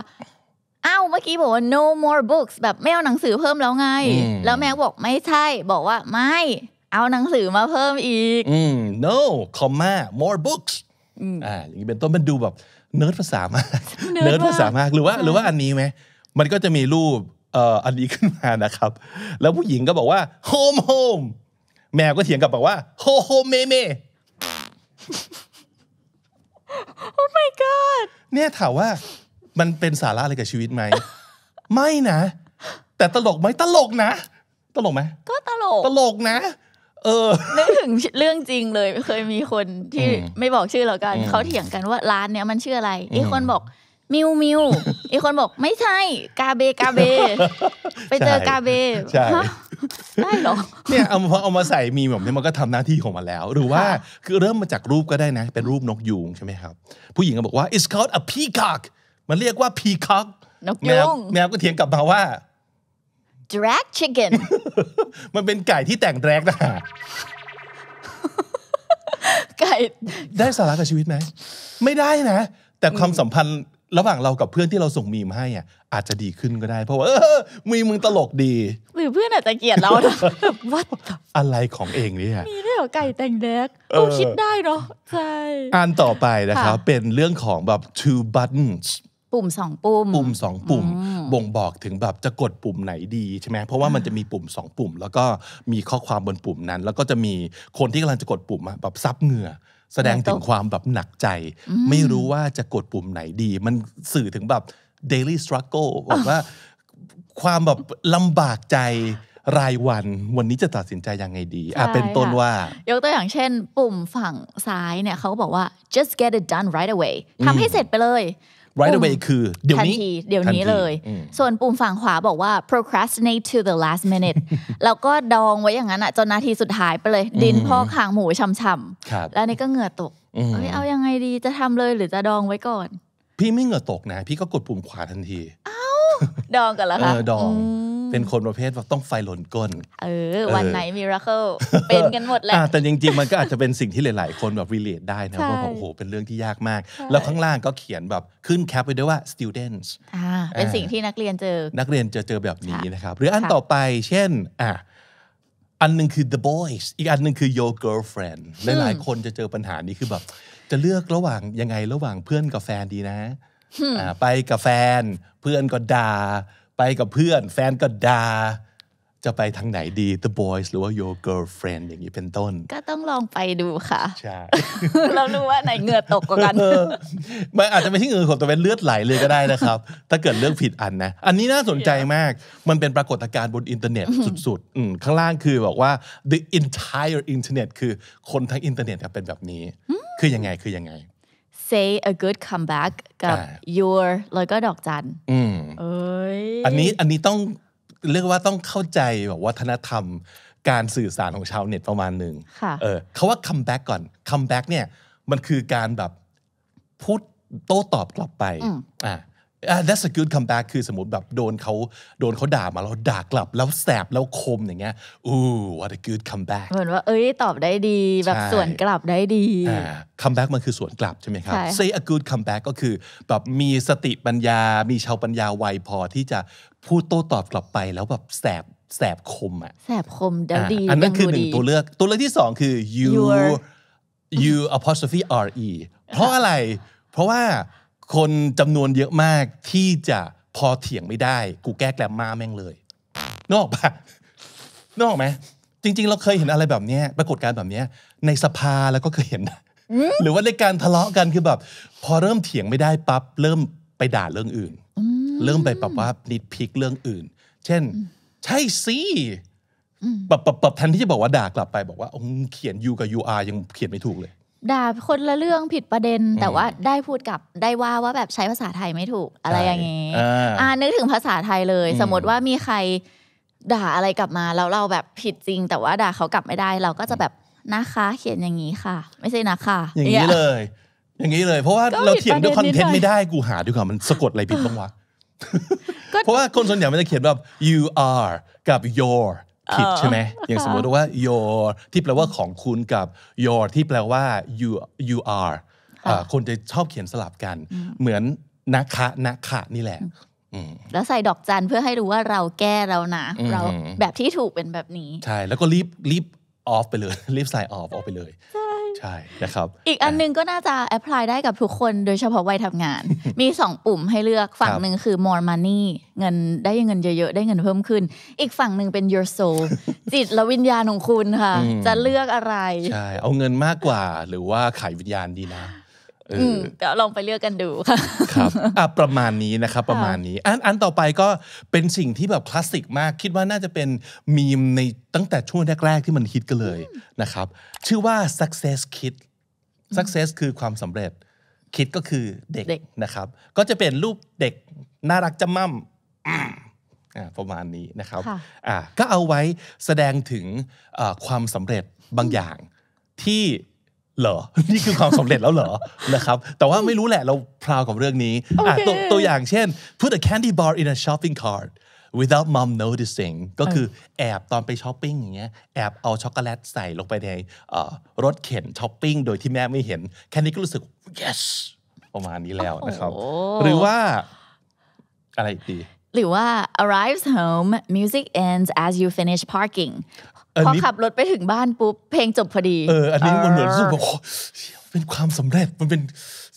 อ้าวเมื่อกี้บอกว่า no more books แบบไม่เอาหนังสือเพิ่มแล้วไง แล้วแม่บอกไม่ใช่ บอกว่าไม่เอาหนังสือมาเพิ่มอีก no comma more books อ่าอย่างนี้เป็นต้นมันดูแบบ เนิร์ดภาษามากเนิร์ดภาษามากหรือว่า หรือว่าอันนี้ไหมมันก็จะมีรูปเอ่ออันนี้ขึ้นมานะครับ แล้วผู้หญิงก็บอกว่า home home แมวก็เถียงกลับบอกว่า ho m e ho me me โอ้ my god เนี่ยถามว่ามันเป็นสาระอะไรกับชีวิตไหมไม่นะ แต่ตลกไหมตลกนะ ตลกไหมก็ตลกตลกนะ เออนึกถึงเรื่องจริงเลยเคยมีคนที่ไม่บอกชื่อแล้วกันเขาเถียงกันว่าร้านเนี้ยมันชื่ออะไรอีคนบอกมิวมิวอีคนบอก ไม่ใช่กาเบกาเบ ไปเจอกาเบใช่ได้หรอเนี่ยเอามาเอามาใส่มีแบบนี้มันก็ทำหน้าที่ของมันแล้วหรือว่าคือเริ่มมาจากรูปก็ได้นะ เป็นรูปนกยูงใช่ไหมครับผู้หญิงก็บอกว่า it's called a peacock มันเรียกว่า peacock นกยูงแมวก็เถียงกลับมาว่า drag chicken มันเป็นไก่ที่แต่งแดกนะไก่ได้สาระกับชีวิตไหมไม่ได้นะ แต่ความสัมพันธ์ระหว่างเรากับเพื่อนที่เราส่งมีมให้อ่ะอาจจะดีขึ้นก็ได้ เพราะว่าเออมีมึงตลกดีหรือเพื่อนอาจจะเกลียดเราแบบวัดอะไรของเองเนี่ยมีเรื่องไก่แต่งแดกเอ้คิดได้เนาะใช่อันต่อไปนะครับเป็นเรื่องของแบบ two buttons ปุ่มสองปุ่มปุ่มสองปุ่ม บ่งบอกถึงแบบจะกดปุ่มไหนดีใช่ไหมเพราะว่ามันจะมีปุ่มสองปุ่ม แล้วก็มีข้อความบนปุ่มนั้น แล้วก็จะมีคนที่กำลังจะกดปุ่มแบบซับเหงื่อแสดงถึงความแบบหนักใจ ไม่รู้ว่าจะกดปุ่มไหนดี มันสื่อถึงแบบ daily struggle บอกว่าความแบบลำบากใจรายวัน วันนี้จะตัดสินใจยังไงดีอ่ะเป็นต้นว่ายกตัวอย่างเช่น ปุ่มฝั่งซ้ายเนี่ยเขาก็บอกว่า just get it done right away ทำให้เสร็จไปเลย right away คือเดี๋ยวนี้ เดี๋ยวนี้เลย ส่วนปุ่มฝั่งขวาบอกว่า procrastinate to the last minute แล้วก็ดองไว้อย่างนั้นอ่ะจนนาทีสุดท้ายไปเลย ดินพ่อขางหมูช่ำๆแล้วนี่ก็เหงื่อตกเฮ้ยเอายังไงดีจะทำเลย หรือจะดองไว้ก่อน พี่ไม่เหงื่อตกนะ พี่ก็กดปุ่มขวาทันทีอ้าวดองกันแล้วค่ะดองเป็นคนประเภทว่าต้องไฟหล่นก้นเออวันไหนมิราเคิลเป็นกันหมดแหละ แต่จริงๆ มันก็อาจจะเป็นสิ่งที่หลายๆ คนแบบรีเลทได้นะพราโอ้โห เป็นเรื่องที่ยากมาก แล้วข้างล่างก็เขียนแบบขึ้นแคปไปด้วยว่า students เป็นสิ่งที่นักเรียนเจอ นักเรียนจะเจอแบบนี้นะครับ หรืออันต่อไป เช่นอ่ะอันหนึ่งคือ the boys อีกอันหนึ่งคือ your girlfriend หลายๆคนจะเจอปัญหานี้คือแบบ จะเลือกระหว่างยังไงระหว่างเพื่อนกับแฟนดีนะ ไปกับแฟน เพื่อนก็ด่าไปกับเพื่อนแฟนก็ดา่าจะไปทางไหนดี the boys หรือว่า your girlfriend อย่างนี้เป็นต้น ก็ต้องลองไปดูค่ะใช่เราดูว่าไหนเงือตกกว่ากันมันอาจจะไม่ใช่เงือกแต่เป็นเลือดไหลเลยก็ได้นะครับ ถ้าเกิดเลือกผิดอันนะ อันนี้น่าสนใจมาก มันเป็นปรากฏการณ์บนอินเทอร์เน็ต สุดๆข้างล่างคือบอกว่า the entire internet คือ คนทั้งอินเทอร์เน็ตเป็นแบบนี้ คือยังไงคือยังไง say a good comeback กับ your แล้วก็ดอกจันอืม เอ้ย อันนี้อันนี้ต้องเรียกว่าต้องเข้าใจแบบวัฒนธรรมการสื่อสารของชาวเน็ตประมาณหนึ่งเออเขาว่า comeback ก่อน comeback เนี่ยมันคือการแบบพูดโต้ตอบกลับไป อ่า that's a good comeback คือสมมติแบบโดนเขาโดนเขาด่ามาแล้วด่ากลับแล้วแสบแล้วคมอย่างเงี้ย อู้ what a good comeback เหมือนว่าเอ้ยตอบได้ดี แบบส่วนกลับได้ดี comeback มันคือส่วนกลับใช่ไหมครับ say a good comeback ก็คือแบบมีสติปัญญา มีชาวปัญญาไวพอที่จะพูดโต้ตอบกลับไปแล้วแบบแสบแสบคมอ่ะแสบคมดาดีอันนั้นคือหนึ่งตัวเลือกตัวเลือกที่สองคือ you you apostrophe re เพราะอะไร เพราะว่าคนจำนวนเยอะมากที่จะพอเถียงไม่ได้ กูแก้แกลมมาแม่งเลย นอกปะนอกไหมจริงๆ เราเคยเห็นอะไรแบบนี้ปรากฏการณ์แบบนี้ในสภาแล้วก็เคยเห็นหรือว่าในการทะเลาะกันคือแบบ พอเริ่มเถียงไม่ได้ปั๊บเริ่มไปด่าเรื่องอื่นเริ่มไปแบบว่านิดพิกเรื่องอื่น เช่น ใช่สิแบบแบบแทนที่จะบอกว่าด่ากลับไป บอกว่าเขียน U กับ UR ยังเขียนไม่ถูกเลยด่าคนละเรื่องผิดประเด็นแต่ว่าได้พูดกับได้ว่าว่าแบบใช้ภาษาไทยไม่ถูกอะไรอย่างงี้อ่านึกถึงภาษาไทยเลย สมมติว่ามีใครด่าอะไรกลับมาแล้วเราแบบผิดจริง แต่ว่าด่าเขากลับไม่ได้ เราก็จะแบบนะคะ เขียนอย่างนี้ค่ะ ไม่ใช่นะคะอย่างนี้เลย อย่างนี้เลย เพราะว่าเราเขียนด้วยคอนเทนต์ไม่ได้กูหาดูก่ะมันสะกดอะไรผิดบ้างวะเพราะว่าคนส่วนใหญ่มันจะเขียนแบบ you are กับ your ผิดใช่ไหมอย่างสมมติว่า your ที่แปลว่าของคุณกับ your ที่แปลว่า you you are คนจะชอบเขียนสลับกัน เหมือนนะคะนะคะนี่แหละแล้วใส่ดอกจันเพื่อให้รู้ว่าเราแก้แล้วนะเราแบบที่ถูกเป็นแบบนี้ ใช่แล้วก็รีบรีบออฟไปเลยรีบใส่ออฟออกไปเลยใช่นะครับอีกอันนึงก็น่าจะแอพพลายได้กับทุกคนโดยเฉพาะวัยทำงาน มี2ปุ่มให้เลือกฝั่งหนึ่งคือ more money เงินได้เงินเยอะๆ ได้เงินเพิ่มขึ้น อีกฝั่งหนึ่งเป็น your soul จิตและวิญญาณของคุณค่ะ จะเลือกอะไรใช่เอาเงินมากกว่าหรือว่าขายวิญญาณดีนะเดี๋ยวลองไปเลือกกันดูค่ะครับอ่ะประมาณนี้นะครับ ประมาณนี้อันอันต่อไปก็เป็นสิ่งที่แบบคลาสสิกมากคิดว่าน่าจะเป็นมีมในตั้งแต่ช่วงแรกๆที่มันฮิตกันเลยนะครับ ชื่อว่า success kid success คือความสำเร็จคิดก็คือเด็กนะครับ ก็จะเป็นรูปเด็กน่ารักจำมั่มประมาณนี้นะครับก็เอาไว้แสดงถึงความสำเร็จบางอย่างที่เหรอ นี่คือความสำเร็จแล้วเหรอนะครับ แต่ว่าไม่รู้แหละเราพราวกับเรื่องนี้ okay. ตตัวอย่างเช่น put a candy bar in a shopping cart without mom noticing ก็คือแอบตอนไปช้อปปิ้งอย่างเงี้ยแอบเอาช็อกโกแลตใส่ลงไปในรถเข็นช้อปปิ้งโดยที่แม่ไม่เห็นแค่นี้ก็รู้สึก yes ประมาณนี้แล้วนะครับหรือว่าอะไรดีหรือว่า arrives home music ends as you finish parking พอขับรถไปถึงบ้านปุ๊บเพลงจบพอดี เอออันนี้มันเหมือนรู้สึกแบบเป็นความสำเร็จมันเป็น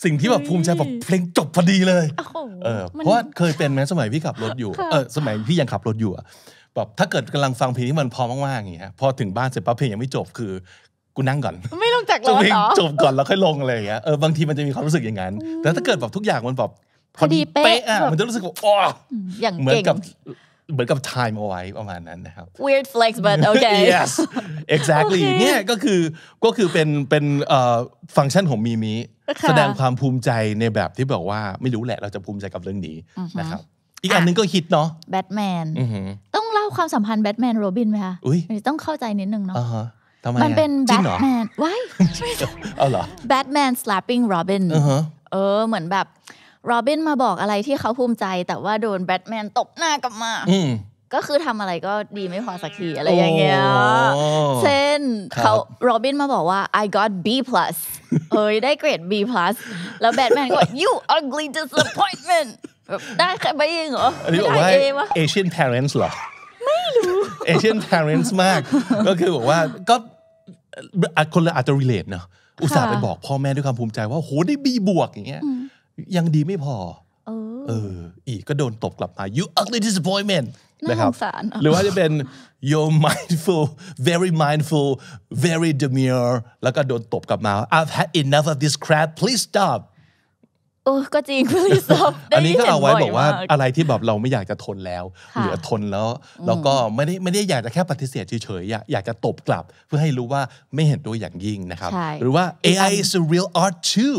สิ่งที่แบบภูมิใจแบบเพลงจบพอดีเลยเออเพราะเคยเป็นไหมสมัยพี่ขับรถอยู่ เออสมัยพี่ยังขับรถอยู่แบบถ้าเกิดกำลังฟังเพลงที่มันพอมากๆอย่างเงี้ยพอถึงบ้านเสร็จปั๊บเพลงยังไม่จบคือกูนั่งก่อน ไม่ลงจากรถหรอ จบก่อนแล้วค่อยลงอะไรอย่างเงี้ยเออบางทีมันจะมีความรู้สึกอย่างนั้นแต่ถ้าเกิดแบบทุกอย่างมันแบบพอดีเป๊ะอะมันจะรู้สึกว่าอ๋ออย่างเหมือนกับเหมือนกับ time เอาไว้ประมาณนั้นนะครับ weird flex but okay yes exactly เนี่ยก็คือก็คือเป็นเป็นฟังก์ชันของมีมีแสดงความภูมิใจในแบบที่บอกว่าไม่รู้แหละเราจะภูมิใจกับเรื่องนี้นะครับอีกอันนึงก็ฮิตเนาะแบทแมนต้องเล่าความสัมพันธ์แบทแมนโรบินไหมคะต้องเข้าใจนิดนึงเนาะมันเป็นแบทแมนว้เอาเหรอแบทแมน slapping Robin เออเหมือนแบบโรบินมาบอกอะไรที่เขาภูมิใจ แต่ว่าโดนแบทแมนตบหน้ากลับมา ก็คือทำอะไรก็ดีไม่พอสักที อะไรอย่างเงี้ยเช่นเขาโรบินมาบอกว่า I got B plus เฮ้ย ได้เกรด B plus แล้วแบทแมนก็ you ugly disappointment ได้แค่ใบเองเหรอไม่ได้เอกวะา Asian parents เหรอ ไม่รู้ Asian parents มาก ก็คือบอกว่าก็คนละอาจจะ relate เนาะ อุตส่าห์ไปบอกพ่อแม่ด้วยความภูมิใจว่าโหได้ B บวกอย่างเงี้ยยังดีไม่พอเออเอออีกก็โดนตบกลับมา you ugly disappointment นะครับ หรือว่าจะเป็น you're mindful very mindful very demure แล้วก็โดนตบกลับมา I've had enough of this crap please stop โอ้ก็จริง please stop อันนี้ก็เอาไว้บอกว่าอะไรที่แบบเราไม่อยากจะทนแล้วเหลือทนแล้วแล้วก็ไม่ได้ไม่ได้อยากจะแค่ปฏิเสธเฉยๆอยากจะตบกลับเพื่อให้รู้ว่าไม่เห็นด้วยอย่างยิ่งนะครับ หรือว่า AI is a real art too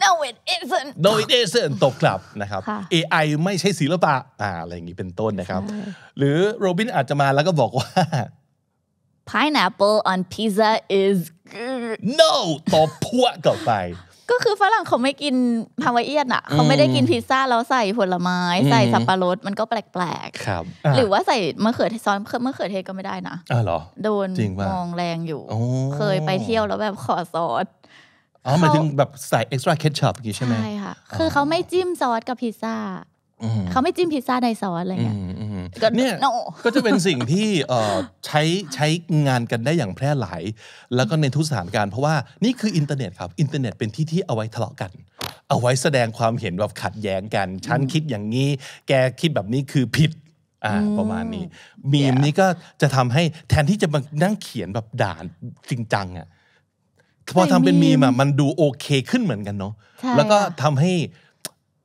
no it isn't no it isn't ตกกลับนะครับ AI ไม่ใช่ศิลปะอ่าอะไรอย่างนี้เป็นต้นนะครับ หรือโรบินอาจจะมาแล้วก็บอกว่า pineapple on pizza is no ตบพวกกลับไป ก็คือฝรั่งเขาไม่กินฮาวายเอียนอ่ะ เขาไม่ได้กินพิซซ่าแล้วใส่ผลไม้ ใส่สับปะรดมันก็แปลกๆครับ หรือว่าใส่มะเขือเทศซ้อนมะเขือเทศก็ไม่ได้นะอ๋อเหรอ โดนมองแรงอยู่ เคยไปเที่ยวแล้วแบบขอซอสอ๋อหมายถึงแบบใส่เอ็กซ์ตร้าเคชัพอย่างี้ใช่ไหมใช่ค่ะคือเขาไม่จิ้มซอสกับพิซซ่าเขาไม่จิ้มพิซซ่าในซอสอะไรเงี้ยเนี่ยก็จะเป็นสิ่งที่ใช้ใช้งานกันได้อย่างแพร่หลายแล้วก็ในทุกสถานการณ์ เพราะว่านี่คืออินเทอร์เน็ตครับ อินเทอร์เน็ตเป็นที่ที่เอาไว้ทะเลาะกัน เอาไว้แสดงความเห็นแบบขัดแย้งกัน ฉันคิดอย่างนี้ แกคิดแบบนี้คือผิดอ่าประมาณนี้ มีมนี้ก็จะทำให้แทนที่จะมานั่งเขียนแบบด่านจริงจังอ่ะพอทำเป็นมีมอ่ะมันดูโอเค ขึ้นเหมือนกันเนาะแล้วก็ทำให้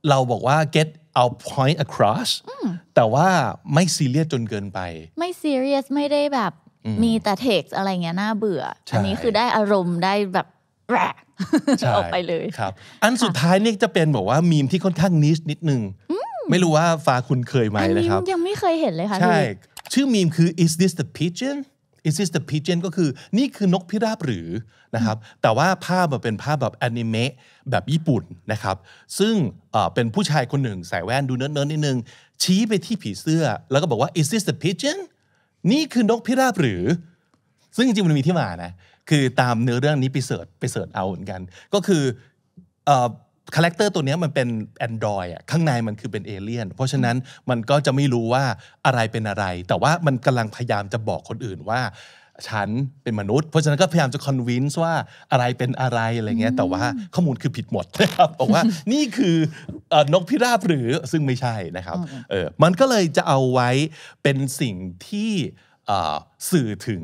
เราบอกว่า get our point across แต่ว่าไม่ซีเรียสจนเกินไป ไม่ซีเรียสไม่ได้แบบมีแต่เท็กซ์อะไรเงี้ยน่าเบื่ออันนี้คือได้อารมณ์ได้แบบแรออกไปเลยครับอันสุดท้ายนี่จะเป็นบอกว่ามีมที่ค่อนข้างนิชนิดนึงไม่รู้ว่าฟ้าคุณเคยไหมนะครับ ยังไม่เคยเห็นเลยค่ะใช่ชื่อมีมคือ is this the pigeon is this the pigeon ก็คือนี่คือนกพิราบหรือนะครับ แต่ว่าภาพมันเป็นภาพแบบแอนิเมะแบบญี่ปุ่นนะครับ ซึ่งเป็นผู้ชายคนหนึ่งใส่แว่นดูเนิร์ดนิดนึงชี้ไปที่ผีเสื้อแล้วก็บอกว่า is this the pigeon นี่คือนกพิราบหรือ ซึ่งจริงมันมีที่มานะคือตามเนื้อเรื่องนี้ไปเสิร์ชไปเสิร์ชเอาเหมือนกันก็คือคาแรคเตอร์ตัวนี้มันเป็น Android อ่ะข้างในมันคือเป็นเอเลี่ยนเพราะฉะนั้นมันก็จะไม่รู้ว่าอะไรเป็นอะไร แต่ว่ามันกำลังพยายามจะบอกคนอื่นว่า ฉันเป็นมนุษย์ เพราะฉะนั้นก็พยายามจะคอนวินส์ว่าอะไรเป็นอะไรอะไรเงี้ยแต่ว่าข้อมูลคือผิดหมดนะครับบอกว่านี่คือนกพิราบหรือซึ่งไม่ใช่นะครับเออมันก็เลยจะเอาไว้เป็นสิ่งที่สื่อถึง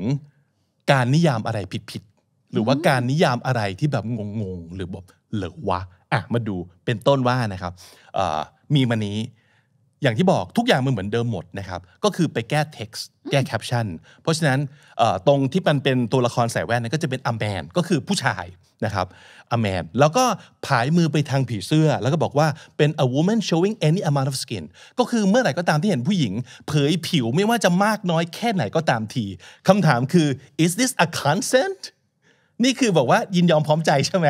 การนิยามอะไรผิดๆหรือว่าการนิยามอะไรที่แบบงงๆหรือแบบเหลือวะ่ะมาดูเป็นต้นว่านะครับมีมานี้อย่างที่บอกทุกอย่างมันเหมือนเดิมหมดนะครับก็คือไปแก้ text แก้แคปชั่นเพราะฉะนั้นตรงที่มันเป็นตัวละครใส่แว่นก็จะเป็นอแมนก็คือผู้ชายนะครับอแมนแล้วก็ผายมือไปทางผีเสื้อ แล้วก็บอกว่าเป็น a woman showing any amount of skin ก็คือเมื่อไหร่ก็ตามที่เห็นผู้หญิง เผยผิวไม่ว่าจะมากน้อยแค่ไหนก็ตามทีคำถามคือ is this a consent นี่คือบอกว่ายินยอมพร้อมใจใช่ไหม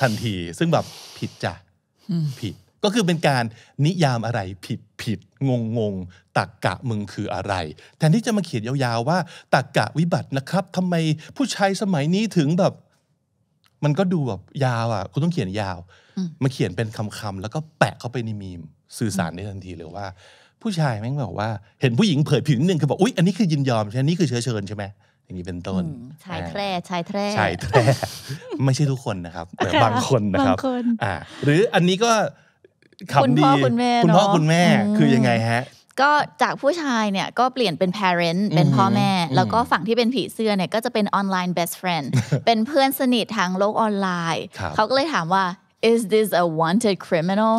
ทันที ซึ่งแบบผิดจ้ะผิดก็คือเป็นการนิยามอะไรผิดผิดงงงงตักกะมึงคืออะไรแทนที่จะมาเขียนยาวๆว่าตักกะวิบัตินะครับทำไมผู้ชายสมัยนี้ถึงแบบมันก็ดูแบบยาวอ่ะคุณต้องเขียนยาวมาเขียนเป็นคำๆแล้วก็แปะเข้าไปในมีมสื่อสารได้ทันทีเลยว่า ผู้ชายแม่งบอกว่า เห็นผู้หญิงเผยผิวนิดนึงคือบอกอุ๊ยอันนี้คือยินยอมใช่ไหมนี่คือเชื้อเชิญใช่ไหมอย่างนี้เป็นต้น ชายแคร่ชายแคร่ชายแครไม่ใช่ทุกคนนะครับแต่บางคนนะครับอ่าหรืออันนี้ก็คุณพ่อคุณแม่ คุณพ่อคุณแม่ คือยังไงฮะ ก็จากผู้ชายเนี่ยก็เปลี่ยนเป็น parent เป็นพ่อแม่ แล้วก็ฝั่งที่เป็นผีเสื้อเนี่ย ก็จะเป็นอ n l i n e best friend เป็นเพื่อนสนิททางโลกออนไลน์ เขาก็เลยถามว่า is this a wanted criminal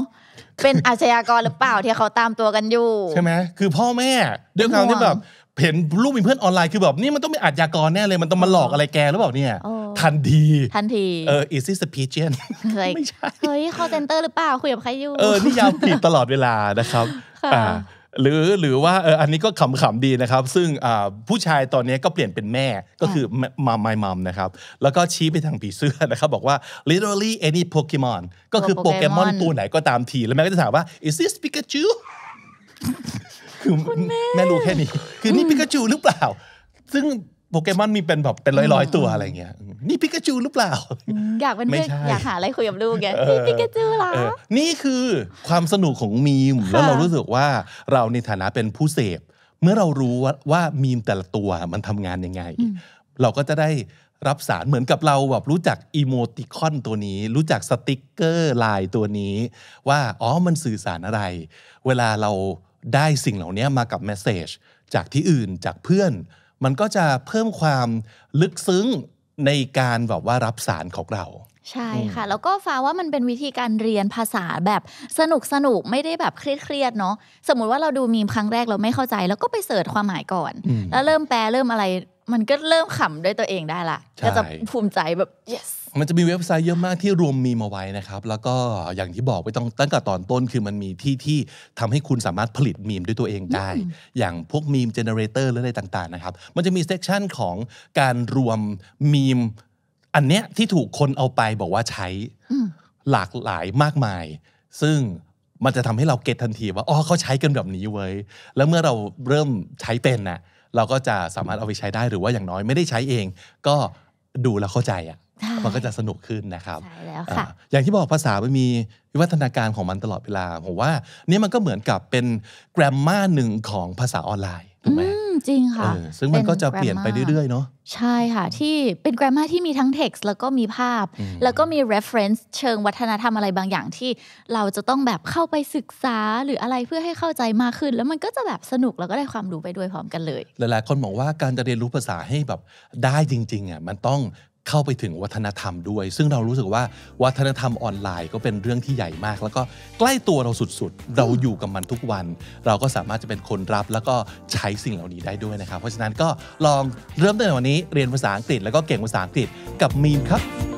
เป็นอาชญากรหรือเปล่าที่เขาตามตัวกันอยู่ ใช่ไหมคือพ่อแม่ด้วยความที่แบบเห็นรูปมีเพื่อนออนไลน์คือแบบนี่มันต้องเป็นอาชญากรแน่เลยมันต้องมาหลอกอะไรแกหรือเปล่าเนี่ยทันทีทันทีเออ is this a pigeon ไม่ใช่เฮ้ย call center หรือเปล่าคุยกับใครอยู่เออนี่ยาวผิดตลอดเวลานะครับ อ่า หรือหรือว่าเอออันนี้ก็ขำๆดีนะครับ ซึ่งผู้ชายตอนนี้ก็เปลี่ยนเป็นแม่ก็คือมาไมมัมนะครับ แล้วก็ชี้ไปทางผีเสื้อนะครับ บอกว่า literally any Pokemon ก็คือโปเกมอนตัวไหนก็ตามทีแล้วแม่ก็จะถามว่า is this Pikachu คือแม่รู้แค่นี้คือนี่พิกาจูหรือเปล่าซึ่งโปเกมอนมีเป็นแบบเป็นร้อยๆ ตัวอะไรเงี้ยนี่พิกาจูหรือเปล่าอยากเป็นเพื่อนอยากหาอะไรคุยกับลูกไงนี่พิกาจูเหรอนี่คือความสนุกของมีมแล้วเรารู้สึกว่าเราในฐานะเป็นผู้เสพเมื่อเรารู้ว่ามีมแต่ละตัวมันทำงานยังไงเราก็จะได้รับสารเหมือนกับเราแบบรู้จักอีโมติคอนตัวนี้ รู้จักสติกเกอร์ลายตัวนี้ ว่าอ๋อมันสื่อสารอะไร เวลาเราได้สิ่งเหล่านี้มากับเมสเซจจากที่อื่นจากเพื่อน มันก็จะเพิ่มความลึกซึ้ง ในการแบบว่ารับสารของเรา ใช่ค่ะ แล้วก็ฟ้าว่ามันเป็นวิธีการเรียนภาษาแบบสนุกสนุกไม่ได้แบบเครียดเครียดเนาะสมมุติว่าเราดูมีมครั้งแรกเราไม่เข้าใจ แล้วก็ไปเสิร์ชความหมายก่อน แล้วเริ่มแปลเริ่มอะไรมันก็เริ่มขำด้วยตัวเองได้ละก็จะภูมิใจแบบ yes มันจะมีเว็บไซต์เยอะมากที่รวมมีมาไว้นะครับ แล้วก็อย่างที่บอกไปต้องตั้งแต่ตอนต้น คือมันมีที่ที่ทำให้คุณสามารถผลิตมีมด้วยตัวเองได้ อย่างพวกมีมเจเนเรเตอร์หรืออะไรต่าง ๆนะครับ มันจะมีเซกชันของการรวมมีมอันเนี้ยที่ถูกคนเอาไปบอกว่าใช้หลากหลายมากมาย ซึ่งมันจะทำให้เราเก็ตทันทีว่า อ๋อเขาใช้กันแบบนี้เว้ยแล้วเมื่อเราเริ่มใช้เป็นนะ่ะเราก็จะสามารถเอาไปใช้ได้หรือว่าอย่างน้อยไม่ได้ใช้เอง ก็ดูแล้วเข้าใจอ่ะมันก็จะสนุกขึ้นนะครับ ใช่แล้วค่ะ อย่างที่บอกภาษาม่นมีวิวัฒนาการของมันตลอดเวลา ผมว่านี่มันก็เหมือนกับเป็นแกรมมาหนึ่งของภาษาออนไลน์ถูกไหมจริงค่ะ ซึ่งมันก็จะเปลี่ยนไปเรื่อยๆเนาะ ใช่ค่ะที่เป็นแกรมมาที่มีทั้งเท็กซ์แล้วก็มีภาพ แล้วก็มี reference เชิงวัฒนธรรมอะไรบางอย่างที่ เราจะต้องแบบเข้าไปศึกษาหรืออะไรเพื่อให้เข้าใจมากขึ้นแล้วมันก็จะแบบสนุกแล้วก็ได้ความรู้ไปด้วยพร้อมกันเลย หลายๆ คนบอกว่าการจะเรียนรู้ภาษาให้แบบได้จริงๆอ่ะมันต้องเข้าไปถึงวัฒนธรรมด้วย ซึ่งเรารู้สึกว่าวัฒนธรรมออนไลน์ก็เป็นเรื่องที่ใหญ่มาก แล้วก็ใกล้ตัวเราสุด ๆ เราอยู่กับมันทุกวัน เราก็สามารถจะเป็นคนรับแล้วก็ใช้สิ่งเหล่านี้ได้ด้วยนะครับ เพราะฉะนั้นก็ลองเริ่มตั้งแต่วันนี้ เรียนภาษาอังกฤษแล้วก็เก่งภาษาอังกฤษ กับมีนครับ